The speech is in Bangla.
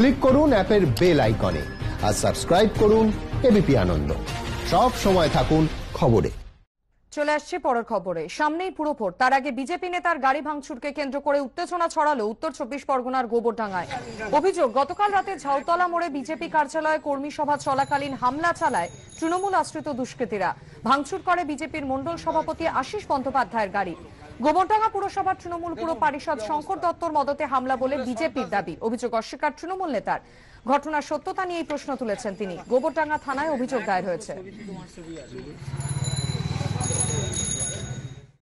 ক্লিক করুন অ্যাপের বেল আইকনে আর সাবস্ক্রাইব করুন এবিপি আনন্দ সব সময় থাকুন খবরে চলে আসছে পরের খবরে সামনেই পুরোপর তার আগে বিজেপি নেতার গাড়ি ভাঙচুরকে কেন্দ্র করে উত্তেজনা ছড়ালো উত্তর চব্বিশ পরগনার গোবরডাঙ্গায় অভিযোগ গতকাল রাতে ঝাউতলা মোড়ে বিজেপি কার্যালয়ে কর্মী সভা চলাকালীন হামলা চালায় তৃণমূল আশ্রিত দুষ্কৃতীরা ভাঙচুর করে বিজেপির মন্ডল সভাপতি আশিস বন্দ্যোপাধ্যায়ের গাড়ি গোবরডাঙ্গা পুরসভার তৃণমূল পুর পারিষদ শঙ্কর দত্তর মদতে হামলা বলে বিজেপির দাবি অভিযোগ অস্বীকার তৃণমূল নেতার ঘটনার সত্যতা নিয়ে এই প্রশ্ন তুলেছেন তিনি গোবরডাঙ্গা থানায় অভিযোগ দায়ের হয়েছে